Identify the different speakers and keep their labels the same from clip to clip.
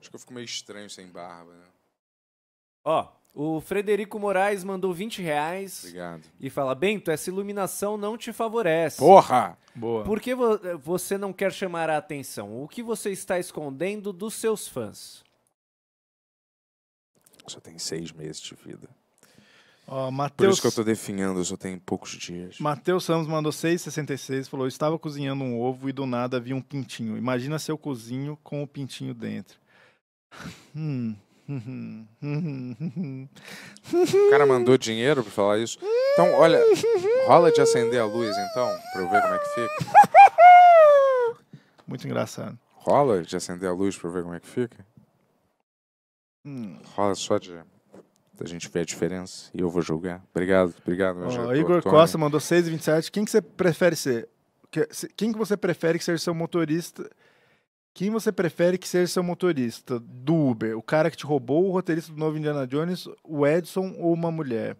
Speaker 1: Acho que eu fico meio estranho sem barba, né? Ó, o Frederico Moraes mandou 20 reais. Obrigado. E fala: Bento, essa iluminação não te favorece. Porra! Boa. Por que vo eh, você não quer chamar a atenção? O que você está escondendo dos seus fãs?
Speaker 2: Só tem seis meses de vida.
Speaker 3: Oh, Mateus... Por isso que eu
Speaker 2: tô definhando, só tenho poucos dias.
Speaker 3: Matheus Ramos mandou 6,66 falou: Estava cozinhando um ovo e do nada vi um pintinho. Imagina seu cozinho com o pintinho dentro. O
Speaker 2: cara mandou dinheiro pra falar isso. Então, olha, rola de acender a luz então, pra eu ver como é
Speaker 3: que fica. Muito engraçado.
Speaker 2: Rola de acender a luz pra eu ver como é que fica. Hum. Rola só de a gente ver a diferença e eu vou julgar. Obrigado, obrigado, meu oh, Igor Tony. Costa
Speaker 3: mandou 6,27. Quem que você prefere ser? Quem que você prefere que seja seu motorista? Quem você prefere que seja seu motorista do Uber? O cara que te roubou, o roteirista do novo Indiana Jones, o Edson ou uma mulher?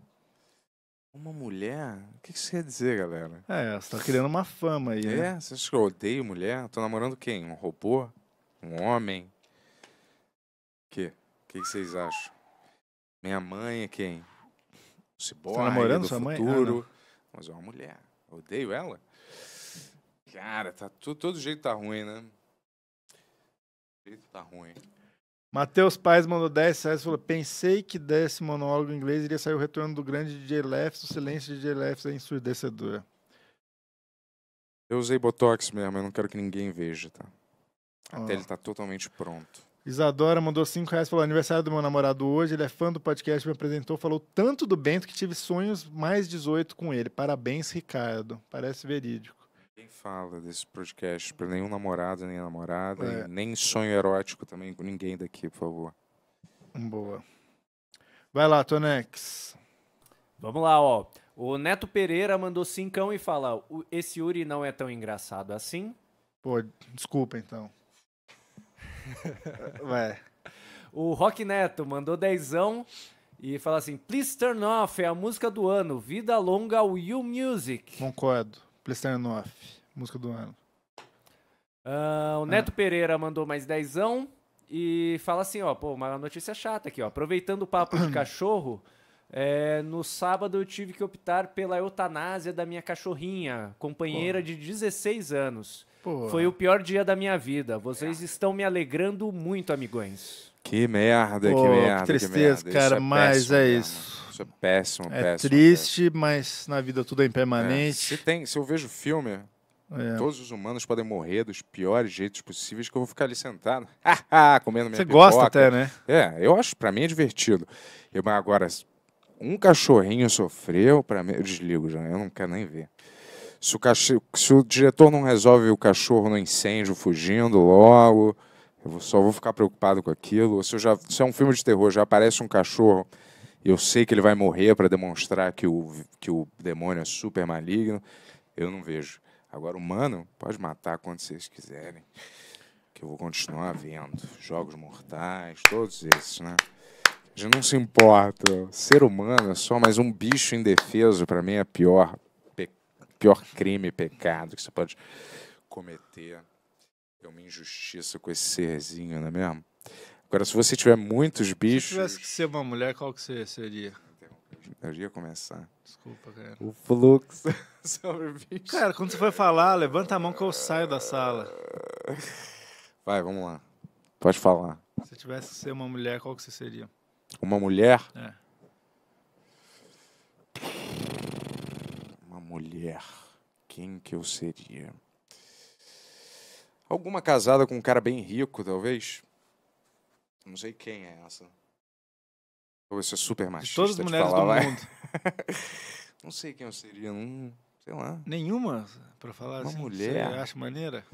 Speaker 2: Uma mulher? O que isso quer dizer, galera? É, você tá criando
Speaker 3: uma fama aí, né? É?
Speaker 2: Você acha que eu odeio mulher? Tô namorando quem? Um robô? Um homem? O quê? O que vocês acham? Minha mãe é quem? O ciborgue, tá namorando do sua futuro. Mãe? Ah, Mas é uma mulher. odeio ela? Cara, tá, todo jeito tá ruim, né? Tá ruim.
Speaker 3: Matheus Paes mandou 10 reais e falou: Pensei que desse monólogo em inglês iria sair o retorno do grande DJ Lefts, o silêncio de DJ Lefts é ensurdecedor.
Speaker 2: Eu usei Botox mesmo, eu não quero que ninguém veja, tá? Ah. Até ele tá totalmente pronto.
Speaker 3: Isadora mandou 5 reais, falou: aniversário do meu namorado hoje, ele é fã do podcast, me apresentou, falou tanto do Bento que tive sonhos mais 18 com ele. Parabéns, Ricardo. Parece verídico.
Speaker 2: Ninguém fala desse podcast para nenhum namorado, nem namorada, é. nem sonho erótico também com ninguém daqui, por favor. Boa. Vai lá, Tonex.
Speaker 1: Vamos lá, ó. O Neto Pereira mandou cincão e fala: esse Yuri não é tão engraçado assim.
Speaker 3: Pô, desculpa então.
Speaker 1: Ué. O Rock Neto mandou dezão e fala assim: Please Turn Off é a música do ano. Vida longa Will You Music. Concordo. Please Turn Off música do ano. Uh, ah, o ah. Neto Pereira mandou mais dezão e fala assim, ó, pô, uma notícia chata aqui, ó. Aproveitando o papo de cachorro, é, no sábado eu tive que optar pela eutanásia da minha cachorrinha, companheira de 16 anos. Foi o pior dia da minha vida. Vocês é. estão me alegrando muito, amigões.
Speaker 2: Que merda, que merda. Que tristeza, que merda. cara, é mas péssimo, é isso. Isso é péssimo, é péssimo. Triste,
Speaker 3: péssimo. mas na vida tudo é, é. impermanente. Se, tem, se eu vejo filme,
Speaker 2: é. Todos os humanos podem morrer dos piores jeitos possíveis que eu vou ficar ali sentado, comendo minha Você pipoca. gosta até, né? É, eu acho, para mim é divertido. Eu, mas agora, um cachorrinho sofreu, para mim, eu desligo já, eu não quero nem ver. Se o, cachorro, se o diretor não resolve o cachorro no incêndio fugindo logo, eu só vou ficar preocupado com aquilo. se, eu já, se é um filme de terror, já aparece um cachorro eu sei que ele vai morrer para demonstrar que o, que o demônio é super maligno, eu não vejo. Agora, humano, pode matar quando vocês quiserem, que eu vou continuar vendo. Jogos mortais, todos esses, né? Já não se importa. Ser humano é só mais um bicho indefeso, para mim, é pior, pior crime, pecado que você pode
Speaker 3: cometer. É uma
Speaker 2: injustiça com esse serzinho, não é mesmo? Agora, se você tiver muitos bichos. Se
Speaker 3: tivesse que ser uma mulher, qual que você seria? Eu ia começar. Desculpa, cara. O
Speaker 2: fluxo
Speaker 3: sobre bicho. Cara, quando você for falar, levanta a mão que eu saio da sala.
Speaker 2: Vai, vamos lá. Pode falar.
Speaker 3: Se tivesse que ser uma mulher, qual que você seria?
Speaker 2: Uma mulher? É. Uma mulher. Quem que eu seria? Alguma casada com um cara bem rico, talvez? Não sei quem é essa. Isso é super machista. De todas as mulheres falar, do mundo. não sei quem eu seria, não. Sei lá.
Speaker 3: Nenhuma, pra falar Uma assim. mulher. Você acha maneira?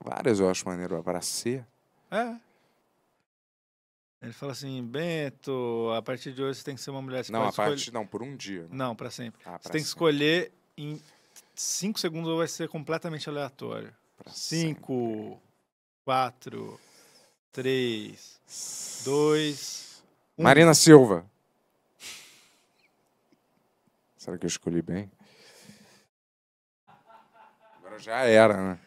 Speaker 2: Várias eu acho maneiro. ser.
Speaker 3: É. Ele fala assim, Bento, a partir de hoje você tem que ser uma mulher. Você não, a escolher... partir não, por um dia. Né? Não, para sempre. Ah, pra você tem sempre. que escolher em cinco segundos ou vai ser completamente aleatório. Pra cinco, sempre. quatro, três, dois, Hum.
Speaker 2: Marina Silva. Será que eu escolhi bem? Agora já era, né?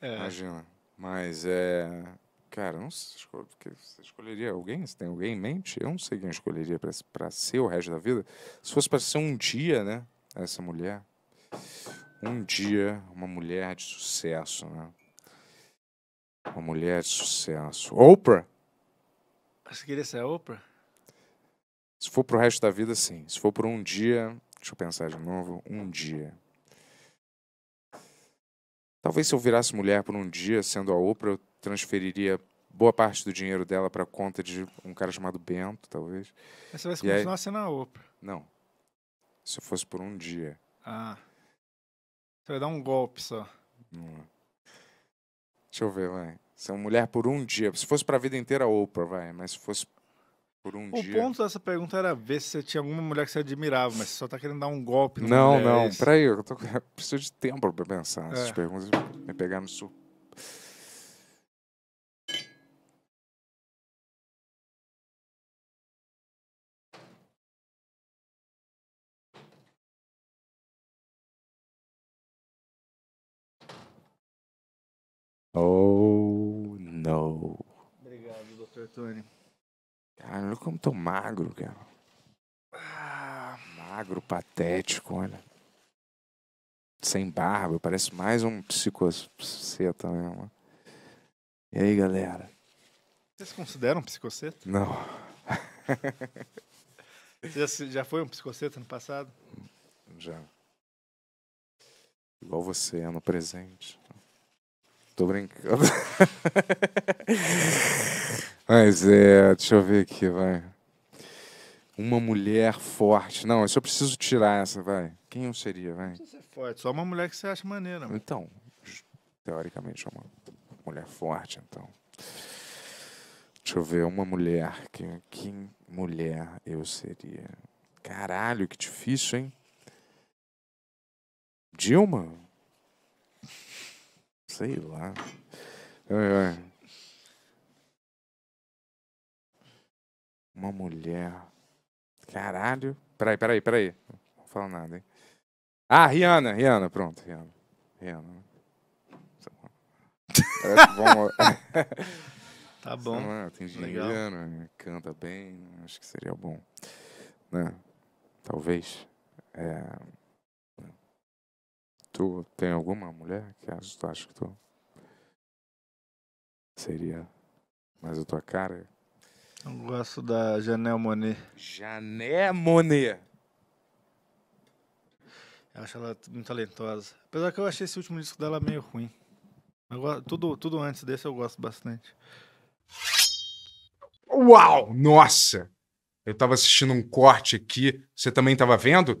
Speaker 2: É. Imagina. Mas é. Cara, não sei, você escolheria alguém? Você tem alguém em mente? Eu não sei quem escolheria para ser o resto da vida. Se fosse para ser um dia, né? Essa mulher. Um dia, uma mulher de sucesso, né? Uma mulher de sucesso. Oprah!
Speaker 3: Você queria ser a Oprah?
Speaker 2: Se for pro resto da vida, sim. Se for por um dia, deixa eu pensar de novo, um dia. Talvez se eu virasse mulher por um dia, sendo a Oprah, eu transferiria boa parte do dinheiro dela para conta de um cara chamado Bento, talvez.
Speaker 3: Mas você vai se continuar aí... sendo a Oprah?
Speaker 2: Não. Se eu fosse por um dia.
Speaker 3: Ah. Você vai dar um golpe só.
Speaker 2: É. Deixa eu ver, vai. Ser é mulher por um dia. Se fosse para a vida inteira, Oprah, vai. Mas se fosse por um o dia. O ponto
Speaker 3: dessa pergunta era ver se você tinha alguma mulher que você admirava, mas você só tá querendo dar um golpe. Não, mulher, não. É Peraí,
Speaker 2: eu, tô... eu, preciso de tempo para pensar
Speaker 1: nessas é. perguntas. Me pegar no sul. Oh know.
Speaker 3: Obrigado, doutor Tony.
Speaker 2: Cara, olha como tô magro, cara. Ah, magro, patético, olha. Sem barba, parece mais um psicoceta mesmo. E aí, galera?
Speaker 3: Vocês se consideram um psicoceta? Não. Você já foi um psicoceta no passado?
Speaker 2: Já. Igual você, no presente. Tô brincando. Mas é, deixa eu ver aqui, vai. Uma mulher forte. Não, eu só preciso tirar essa, vai. Quem eu seria, vai? Não precisa
Speaker 3: ser forte, só uma mulher que você acha maneira. Mano.
Speaker 2: Então, teoricamente, uma mulher forte, então. Deixa eu ver, uma mulher. Que, que mulher eu seria? Caralho, que difícil, hein? Dilma? Sei lá. Uma mulher. Caralho. Peraí, peraí, peraí. Não falo nada, hein? Ah, Rihanna, Rihanna, pronto, Rihanna. Rihanna. Né? Parece bom. tá bom. Lá, tem dinheiro, canta bem, né? acho que seria bom. Né? Talvez. É... Tu tem alguma mulher que acha, tu acha que tu seria mais a tua cara?
Speaker 3: Eu gosto da Janelle Monet. Janelle Monet. Eu acho ela muito talentosa. Apesar que eu achei esse último disco dela meio ruim. Agora, tudo, tudo antes desse eu gosto bastante.
Speaker 2: Uau! Nossa! Eu tava assistindo um corte aqui. Você também tava vendo?